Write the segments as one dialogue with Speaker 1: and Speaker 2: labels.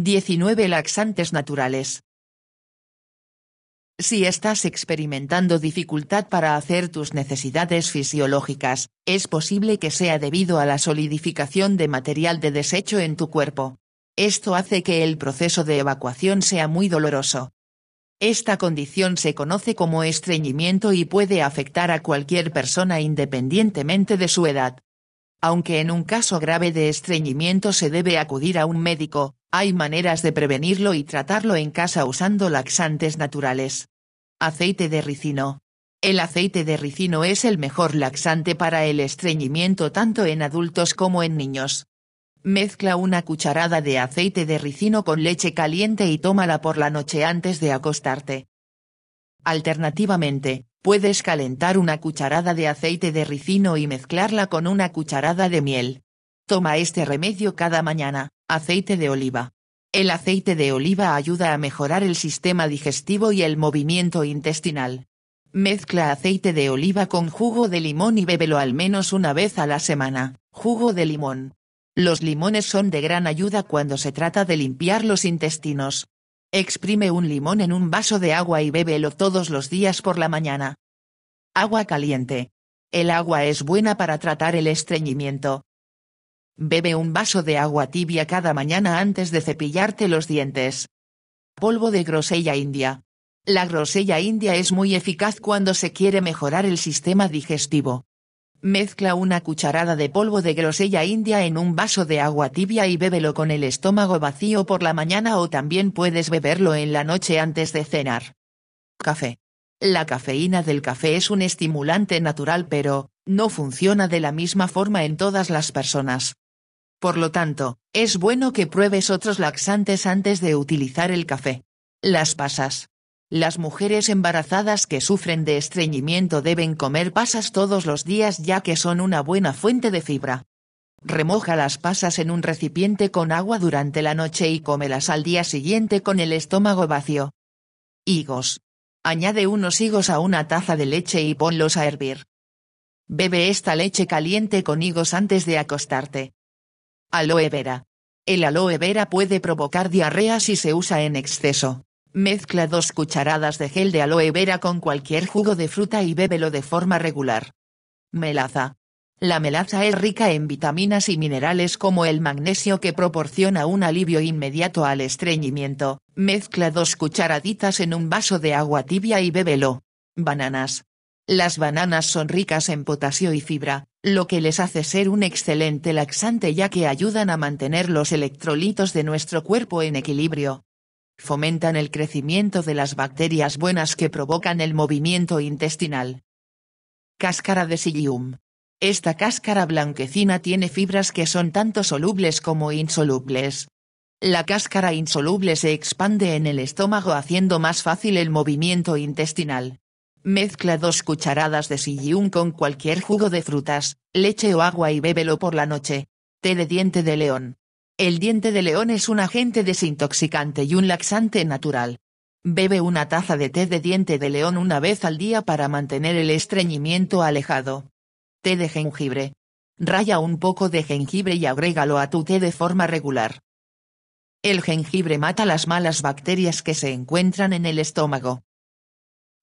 Speaker 1: 19 laxantes naturales. Si estás experimentando dificultad para hacer tus necesidades fisiológicas, es posible que sea debido a la solidificación de material de desecho en tu cuerpo. Esto hace que el proceso de evacuación sea muy doloroso. Esta condición se conoce como estreñimiento y puede afectar a cualquier persona independientemente de su edad. Aunque en un caso grave de estreñimiento se debe acudir a un médico, hay maneras de prevenirlo y tratarlo en casa usando laxantes naturales. Aceite de ricino. El aceite de ricino es el mejor laxante para el estreñimiento tanto en adultos como en niños. Mezcla una cucharada de aceite de ricino con leche caliente y tómala por la noche antes de acostarte. Alternativamente, puedes calentar una cucharada de aceite de ricino y mezclarla con una cucharada de miel. Toma este remedio cada mañana. Aceite de oliva. El aceite de oliva ayuda a mejorar el sistema digestivo y el movimiento intestinal. Mezcla aceite de oliva con jugo de limón y bébelo al menos una vez a la semana. Jugo de limón. Los limones son de gran ayuda cuando se trata de limpiar los intestinos. Exprime un limón en un vaso de agua y bébelo todos los días por la mañana. Agua caliente. El agua es buena para tratar el estreñimiento, Bebe un vaso de agua tibia cada mañana antes de cepillarte los dientes. Polvo de grosella india. La grosella india es muy eficaz cuando se quiere mejorar el sistema digestivo. Mezcla una cucharada de polvo de grosella india en un vaso de agua tibia y bébelo con el estómago vacío por la mañana o también puedes beberlo en la noche antes de cenar. Café. La cafeína del café es un estimulante natural pero, no funciona de la misma forma en todas las personas. Por lo tanto, es bueno que pruebes otros laxantes antes de utilizar el café. Las pasas. Las mujeres embarazadas que sufren de estreñimiento deben comer pasas todos los días ya que son una buena fuente de fibra. Remoja las pasas en un recipiente con agua durante la noche y cómelas al día siguiente con el estómago vacío. Higos. Añade unos higos a una taza de leche y ponlos a hervir. Bebe esta leche caliente con higos antes de acostarte. Aloe vera. El aloe vera puede provocar diarrea si se usa en exceso. Mezcla dos cucharadas de gel de aloe vera con cualquier jugo de fruta y bébelo de forma regular. Melaza. La melaza es rica en vitaminas y minerales como el magnesio que proporciona un alivio inmediato al estreñimiento. Mezcla dos cucharaditas en un vaso de agua tibia y bébelo. Bananas. Las bananas son ricas en potasio y fibra, lo que les hace ser un excelente laxante ya que ayudan a mantener los electrolitos de nuestro cuerpo en equilibrio. Fomentan el crecimiento de las bacterias buenas que provocan el movimiento intestinal. Cáscara de psyllium. Esta cáscara blanquecina tiene fibras que son tanto solubles como insolubles. La cáscara insoluble se expande en el estómago haciendo más fácil el movimiento intestinal. Mezcla dos cucharadas de sillín con cualquier jugo de frutas, leche o agua y bébelo por la noche. Té de diente de león. El diente de león es un agente desintoxicante y un laxante natural. Bebe una taza de té de diente de león una vez al día para mantener el estreñimiento alejado. Té de jengibre. Raya un poco de jengibre y agrégalo a tu té de forma regular. El jengibre mata las malas bacterias que se encuentran en el estómago.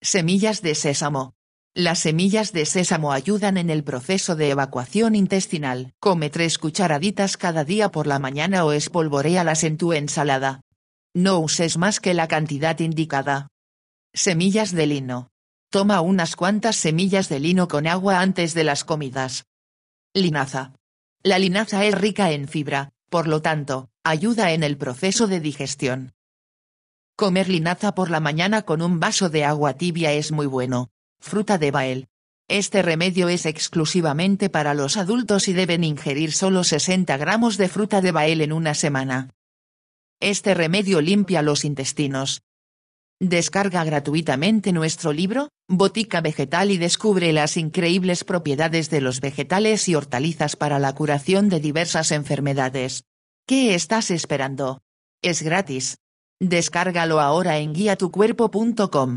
Speaker 1: Semillas de sésamo. Las semillas de sésamo ayudan en el proceso de evacuación intestinal. Come tres cucharaditas cada día por la mañana o espolvorealas en tu ensalada. No uses más que la cantidad indicada. Semillas de lino. Toma unas cuantas semillas de lino con agua antes de las comidas. Linaza. La linaza es rica en fibra, por lo tanto, ayuda en el proceso de digestión. Comer linaza por la mañana con un vaso de agua tibia es muy bueno. Fruta de Bael. Este remedio es exclusivamente para los adultos y deben ingerir solo 60 gramos de fruta de Bael en una semana. Este remedio limpia los intestinos. Descarga gratuitamente nuestro libro, Botica Vegetal y descubre las increíbles propiedades de los vegetales y hortalizas para la curación de diversas enfermedades. ¿Qué estás esperando? Es gratis. Descárgalo ahora en guiatucuerpo.com.